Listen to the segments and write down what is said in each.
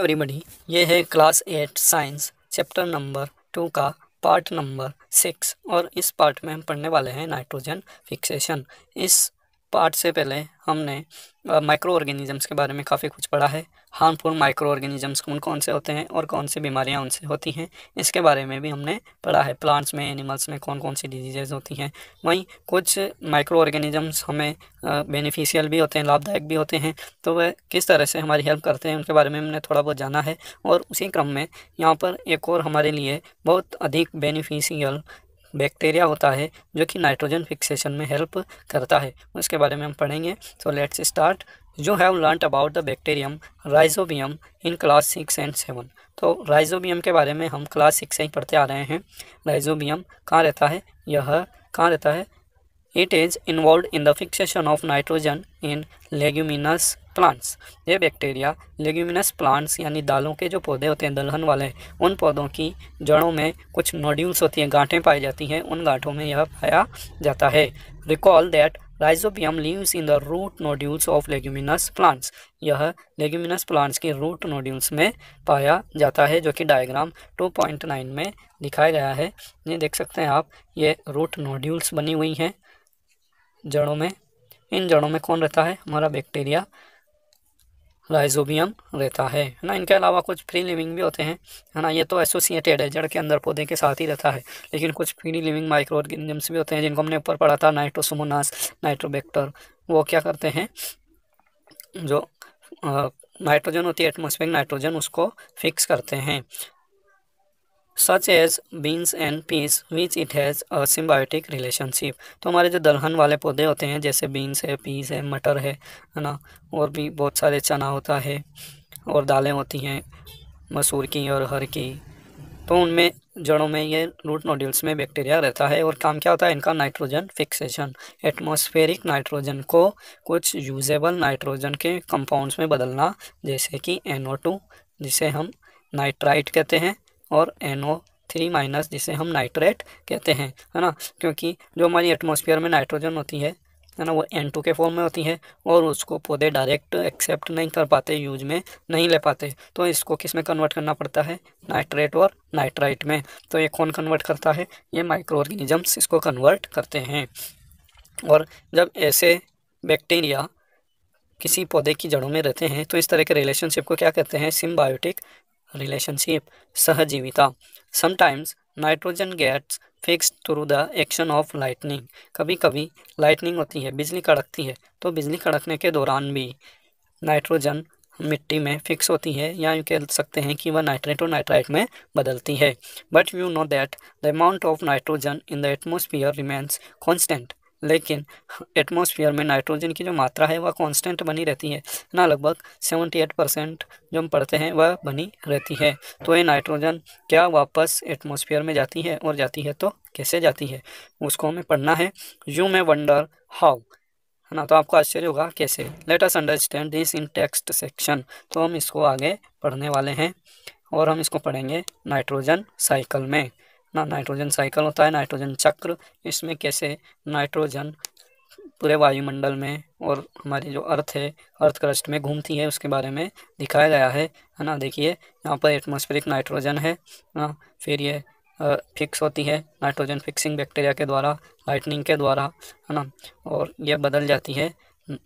everybody ये है class eight science chapter number two का पार्ट नंबर सिक्स और इस पार्ट में हम पढ़ने वाले हैं नाइट्रोजन फिक्सेशन इस पार्ट से पहले हमने माइक्रो ऑर्गेनिजम्स के बारे में काफ़ी कुछ पढ़ा है हार्मफुल माइक्रो ऑर्गेनिजम्स कौन कौन से होते हैं और कौन सी बीमारियां उनसे होती हैं इसके बारे में भी हमने पढ़ा है प्लांट्स में एनिमल्स में कौन कौन सी डिजीजेज होती हैं वहीं कुछ माइक्रो ऑर्गेनिजम्स हमें बेनिफिशियल भी होते हैं लाभदायक भी होते हैं तो वह किस तरह से हमारी हेल्प करते हैं उनके बारे में हमने थोड़ा बहुत जाना है और उसी क्रम में यहाँ पर एक और हमारे लिए बहुत अधिक बेनिफिशियल बैक्टीरिया होता है जो कि नाइट्रोजन फिक्सेशन में हेल्प करता है उसके बारे में हम पढ़ेंगे सो लेट्स स्टार्ट जो have learn about the bacterium rhizobium in class six and seven तो राइजोबियम के बारे में हम क्लास सिक्स से ही पढ़ते आ रहे हैं राइजोबियम कहाँ रहता है यह कहाँ रहता है It is involved in the fixation of nitrogen in leguminous plants ये बैक्टीरिया लेग्यूमिनस प्लांट्स यानी दालों के जो पौधे होते हैं दलहन वाले उन पौधों की जड़ों में कुछ नोड्यूल्स होती हैं गांठें पाई जाती हैं उन गांठों में यह पाया जाता है recall that rhizobium lives in the root nodules of leguminous plants यह लेग्यूमिनस प्लांट्स के रूट नोड्यूल्स में पाया जाता है जो कि डायग्राम नाइन में दिखाया गया है ये देख सकते हैं आप ये रूट नोड्यूल्स बनी हुई हैं जड़ों में इन जड़ों में कौन रहता है हमारा बैक्टीरिया राइजोबियम रहता है है ना इनके अलावा कुछ फ्री लिविंग भी होते हैं है ना ये तो एसोसिएटेड है जड़ के अंदर पौधे के साथ ही रहता है लेकिन कुछ फ्री लिविंग माइक्रो ऑर्गेनिजम्स भी होते हैं जिनको हमने ऊपर पढ़ा था नाइट्रोसोमोनास नाइट्रोबैक्टर वो क्या करते हैं जो नाइट्रोजन होती है एटमोसफेरिक नाइट्रोजन उसको फिक्स करते हैं such as beans and peas which it has a symbiotic relationship तो हमारे जो दलहन वाले पौधे होते हैं जैसे बीन्स है पीस है मटर है है ना और भी बहुत सारे चना होता है और दालें होती हैं मसूर की और हर की तो उनमें जड़ों में ये रूट नोड्यूल्स में बैक्टीरिया रहता है और काम क्या होता है इनका नाइट्रोजन फिक्सेशन एटमॉस्फेरिक नाइट्रोजन को कुछ यूजेबल नाइट्रोजन के कंपाउंड्स में बदलना जैसे कि एनओ टू जिसे हम नाइट्राइट कहते हैं और एनओ थ्री माइनस जिसे हम नाइट्रेट कहते हैं है ना क्योंकि जो हमारी एटमोसफियर में नाइट्रोजन होती है है ना वो एन टू के फॉर्म में होती है और उसको पौधे डायरेक्ट एक्सेप्ट नहीं कर पाते यूज में नहीं ले पाते तो इसको किस में कन्वर्ट करना पड़ता है नाइट्रेट और नाइट्राइट में तो ये कौन कन्वर्ट करता है ये माइक्रो ऑर्गेनिजम्स इसको कन्वर्ट करते हैं और जब ऐसे बैक्टीरिया किसी पौधे की जड़ों में रहते हैं तो इस तरह के रिलेशनशिप को क्या कहते हैं सिम्बायोटिक रिलेशनशिप सहजीविता sometimes nitrogen gets fix through the action of lightning कभी कभी लाइटनिंग होती है बिजली कड़कती है तो बिजली कड़कने के दौरान भी नाइट्रोजन मिट्टी में फिक्स होती है या यूँ कह सकते हैं कि वह नाइट्रेट और नाइट्राइट में बदलती है but you know that the amount of nitrogen in the atmosphere remains constant लेकिन एटमॉस्फेयर में नाइट्रोजन की जो मात्रा है वह कांस्टेंट बनी रहती है ना लगभग सेवेंटी एट परसेंट जो हम पढ़ते हैं वह बनी रहती है तो ये नाइट्रोजन क्या वापस एटमॉस्फेयर में जाती है और जाती है तो कैसे जाती है उसको हमें पढ़ना है यू में वंडर हाउ है ना तो आपको आश्चर्य होगा कैसे let us understand this in text section तो हम इसको आगे पढ़ने वाले हैं और हम इसको पढ़ेंगे नाइट्रोजन साइकिल में ना नाइट्रोजन साइकिल होता है नाइट्रोजन चक्र इसमें कैसे नाइट्रोजन पूरे वायुमंडल में और हमारी जो अर्थ है अर्थ क्रस्ट में घूमती है उसके बारे में दिखाया गया है है ना देखिए यहाँ पर एटमॉस्फेरिक नाइट्रोजन है ना फिर ये फिक्स होती है नाइट्रोजन फिक्सिंग बैक्टीरिया के द्वारा लाइटनिंग के द्वारा है ना और यह बदल जाती है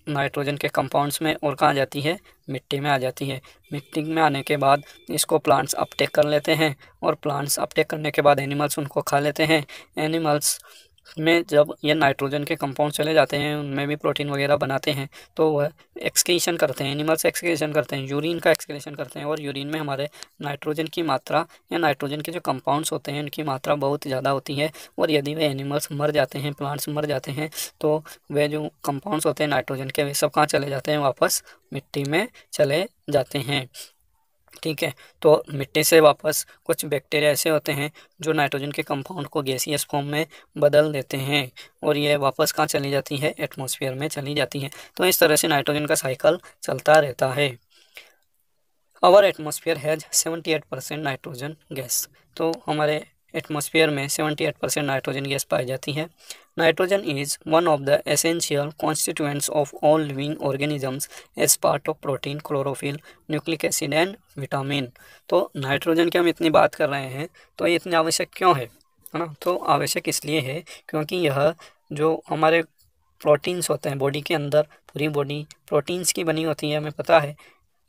नाइट्रोजन के कंपाउंड्स में और कहाँ जाती है मिट्टी में आ जाती है मिट्टी में आने के बाद इसको प्लांट्स अपटेक कर लेते हैं और प्लांट्स अपटेक करने के बाद एनिमल्स उनको खा लेते हैं एनिमल्स में जब ये नाइट्रोजन के कंपाउंड चले जाते हैं उनमें भी प्रोटीन वगैरह बनाते हैं तो वह एक्सक्रीशन करते हैं एनिमल्स एक्सक्रीशन करते हैं यूरिन का एक्सक्रीशन करते हैं और यूरिन में हमारे नाइट्रोजन की मात्रा या नाइट्रोजन के जो कंपाउंड्स होते हैं उनकी मात्रा बहुत ज़्यादा होती है और यदि वे एनिमल्स मर जाते हैं प्लांट्स मर जाते हैं तो वे जो कंपाउंड्स होते हैं नाइट्रोजन के वे सब कहाँ चले जाते हैं वापस मिट्टी में चले जाते हैं ठीक है तो मिट्टी से वापस कुछ बैक्टीरिया ऐसे होते हैं जो नाइट्रोजन के कंपाउंड को गैसियस फॉर्म में बदल देते हैं और ये वापस कहाँ चली जाती है एटमॉस्फेयर में चली जाती है तो इस तरह से नाइट्रोजन का साइकिल चलता रहता है our atmosphere has seventy eight percent nitrogen gas तो हमारे एटमोसफियर में seventy eight percent nitrogen gas पाई जाती है nitrogen is one of the essential constituents of all living organisms as part of protein chlorophyll nucleic acid and vitamin तो nitrogen की हम इतनी बात कर रहे हैं तो ये इतनी आवश्यक क्यों है है ना तो आवश्यक इसलिए है क्योंकि यह जो हमारे प्रोटीन्स होते हैं बॉडी के अंदर पूरी बॉडी प्रोटीन्स की बनी होती है हमें पता है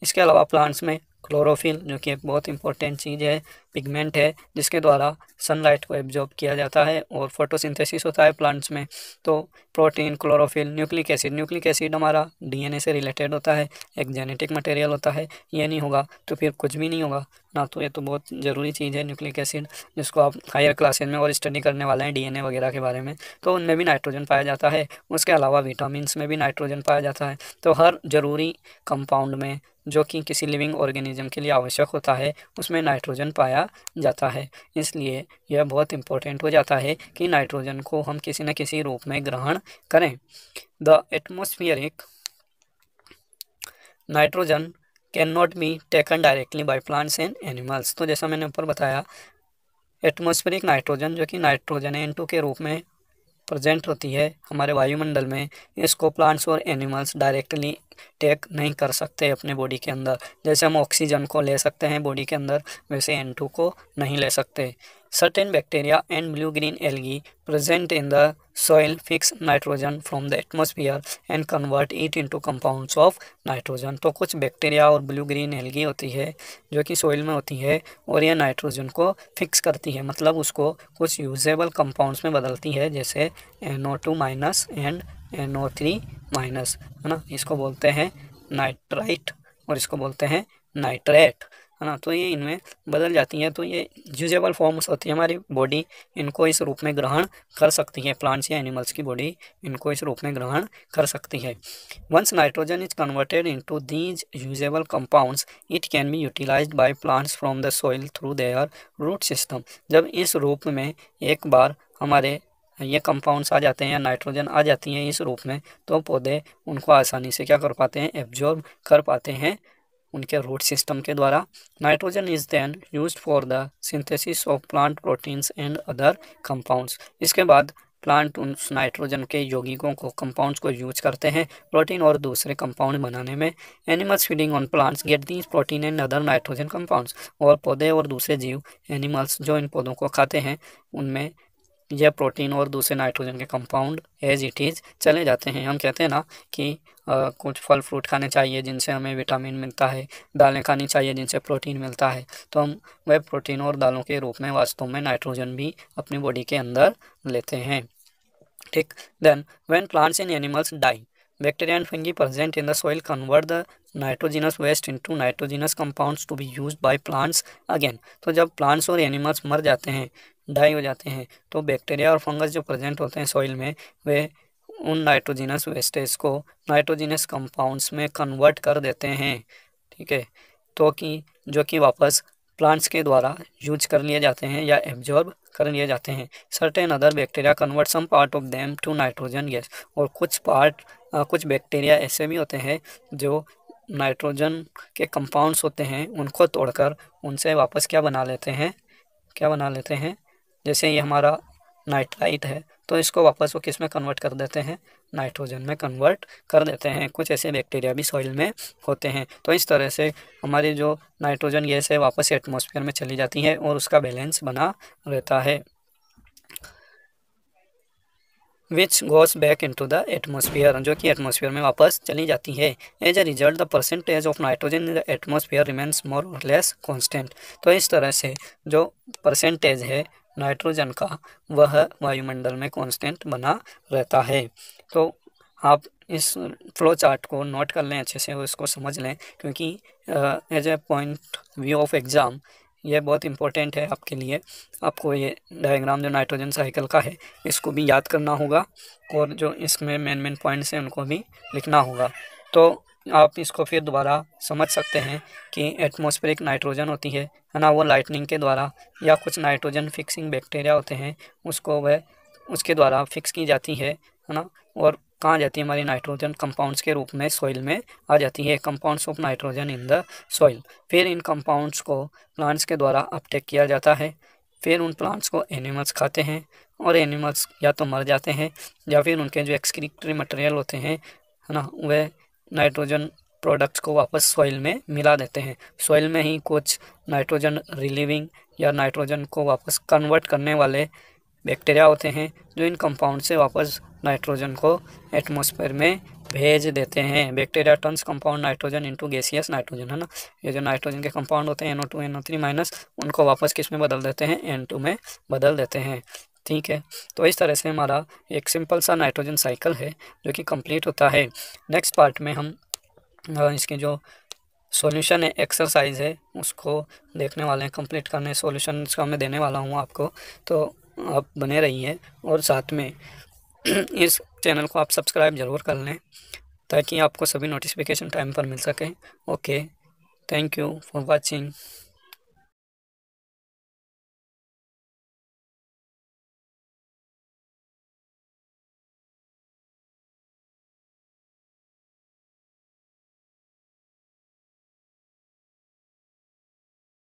इसके अलावा प्लांट्स में क्लोरोफिल जो कि एक बहुत इंपॉर्टेंट चीज़ है पिगमेंट है जिसके द्वारा सनलाइट को एब्जॉर्ब किया जाता है और फोटोसिंथेसिस होता है प्लांट्स में तो protein chlorophyll nucleic acid nucleic acid हमारा डीएनए से रिलेटेड होता है एक जेनेटिक मटेरियल होता है ये नहीं होगा तो फिर कुछ भी नहीं होगा ना तो ये तो बहुत ज़रूरी चीज़ है न्यूक्लिक एसिड जिसको आप हायर क्लासेज में और स्टडी करने वाले हैं डी वगैरह के बारे में तो उनमें भी नाइट्रोजन पाया जाता है उसके अलावा विटामिन में भी नाइट्रोजन पाया जाता है तो हर ज़रूरी कंपाउंड में जो कि किसी लिविंग ऑर्गेनिज्म के लिए आवश्यक होता है उसमें नाइट्रोजन पाया किया जाता है इसलिए यह बहुत इंपॉर्टेंट हो जाता है कि नाइट्रोजन को हम किसी न किसी रूप में ग्रहण करें the atmospheric nitrogen can not be taken directly by plants and animals तो जैसा मैंने ऊपर बताया एटमोस्फेरिक नाइट्रोजन जो कि नाइट्रोजन एन टू के रूप में प्रेजेंट होती है हमारे वायुमंडल में इसको प्लांट्स और एनिमल्स डायरेक्टली टेक नहीं कर सकते अपने बॉडी के अंदर जैसे हम ऑक्सीजन को ले सकते हैं बॉडी के अंदर वैसे एन को नहीं ले सकते certain bacteria and blue green algae present in the soil fix nitrogen from the atmosphere and convert it into compounds of nitrogen तो कुछ बैक्टीरिया और ब्लू ग्रीन एलगी होती है जो कि सॉइल में होती है और यह नाइट्रोजन को फिक्स करती है मतलब उसको कुछ यूजेबल कंपाउंड्स में बदलती है जैसे N two minus and N three minus है ना इसको बोलते हैं नाइट्राइट और इसको बोलते हैं नाइट्रेट है ना तो ये इनमें बदल जाती हैं तो ये यूजेबल फॉर्म्स होती है हमारी बॉडी इनको इस रूप में ग्रहण कर सकती है प्लांट्स या एनिमल्स की बॉडी इनको इस रूप में ग्रहण कर सकती है once nitrogen is converted into these usable compounds it can be utilise by plants from the soil through their root system जब इस रूप में एक बार हमारे ये कंपाउंड्स आ जाते हैं या नाइट्रोजन आ जाती हैं इस रूप में तो पौधे उनको आसानी से क्या कर पाते हैं एब्जॉर्ब कर पाते हैं उनके रूट सिस्टम के द्वारा nitrogen is then use for the synthesis of plant proteins and other compounds इसके बाद प्लांट उन नाइट्रोजन के यौगिकों को कंपाउंड्स को यूज करते हैं प्रोटीन और दूसरे कंपाउंड बनाने में animals feeding on plants get these protein and other nitrogen compounds और पौधे और दूसरे जीव एनिमल्स जो इन पौधों को खाते हैं उनमें यह प्रोटीन और दूसरे नाइट्रोजन के कंपाउंड एज इट इज़ चले जाते हैं हम कहते हैं ना कि आ, कुछ फल फ्रूट खाने चाहिए जिनसे हमें विटामिन मिलता है दालें खानी चाहिए जिनसे प्रोटीन मिलता है तो हम वह प्रोटीन और दालों के रूप में वास्तव में नाइट्रोजन भी अपनी बॉडी के अंदर लेते हैं ठीक then when plants and animals die bacteria and fungi present in the soil convert the nitrogenous waste into nitrogenous compounds to be use by plants again तो जब प्लांट्स और एनिमल्स मर जाते हैं ढाई हो जाते हैं तो बैक्टीरिया और फंगस जो प्रेजेंट होते हैं सॉइल में वे उन नाइट्रोजिनस वेस्टेज को नाइट्रोजिनस कंपाउंड्स में कन्वर्ट कर देते हैं ठीक है तो कि जो कि वापस प्लांट्स के द्वारा यूज कर लिए जाते हैं या एब्जॉर्ब कर लिए जाते हैं certain other bacteria convert some part of them to nitrogen gas और कुछ पार्ट आ, कुछ बैक्टीरिया ऐसे भी होते हैं जो नाइट्रोजन के कंपाउंड्स होते हैं उनको तोड़कर उनसे वापस क्या बना लेते हैं क्या बना लेते हैं जैसे ये हमारा नाइट्राइट है तो इसको वापस वो किस में कन्वर्ट कर देते हैं नाइट्रोजन में कन्वर्ट कर देते हैं कुछ ऐसे बैक्टीरिया भी सॉइल में होते हैं तो इस तरह से हमारी जो नाइट्रोजन गैस है वापस एटमोसफियर में चली जाती है और उसका बैलेंस बना रहता है which goes back into the atmosphere जो कि एटमोसफियर में वापस चली जाती है as a result the percentage of nitrogen in the atmosphere remains more less constant तो इस तरह से जो परसेंटेज है नाइट्रोजन का वह वायुमंडल में कांस्टेंट बना रहता है तो आप इस फ्लो चार्ट को नोट कर लें अच्छे से और इसको समझ लें क्योंकि as a point view of exam यह बहुत इंपॉर्टेंट है आपके लिए आपको ये डायग्राम जो नाइट्रोजन साइकिल का है इसको भी याद करना होगा और जो इसमें मेन मेन पॉइंट्स हैं उनको भी लिखना होगा तो आप इसको फिर दोबारा समझ सकते हैं कि एटमॉस्फेरिक नाइट्रोजन होती है है ना वो लाइटनिंग के द्वारा या कुछ नाइट्रोजन फिक्सिंग बैक्टीरिया होते हैं उसको वह उसके द्वारा फिक्स की जाती है है ना और कहाँ जाती है हमारी नाइट्रोजन कंपाउंड्स के रूप में सॉइल में आ जाती है compounds of nitrogen in the soil फिर इन कंपाउंड्स को प्लांट्स के द्वारा अपटेक किया जाता है फिर उन प्लांट्स को एनिमल्स खाते हैं और एनिमल्स या तो मर जाते हैं या फिर उनके जो एक्सक्रीटरी मटेरियल होते हैं है ना वह नाइट्रोजन प्रोडक्ट्स को वापस सॉइल में मिला देते हैं सॉइल में ही कुछ नाइट्रोजन रिलीविंग या नाइट्रोजन को वापस कन्वर्ट करने वाले बैक्टीरिया होते हैं जो इन कंपाउंड से वापस नाइट्रोजन को एटमोसफेयर में भेज देते हैं bacteria turns compound nitrogen into gaseous nitrogen है ना ये जो नाइट्रोजन के कंपाउंड होते हैं N O two N O three minus उनको वापस किस में बदल देते हैं एन टू में बदल देते हैं ठीक है तो इस तरह से हमारा एक सिंपल सा नाइट्रोजन साइकिल है जो कि कंप्लीट होता है नेक्स्ट पार्ट में हम इसके जो सॉल्यूशन है एक्सरसाइज है उसको देखने वाले हैं कंप्लीट करने सॉल्यूशन इसका मैं देने वाला हूँ आपको तो आप बने रहिए और साथ में इस चैनल को आप सब्सक्राइब ज़रूर कर लें ताकि आपको सभी नोटिफिकेशन टाइम पर मिल सके okay thank you for watching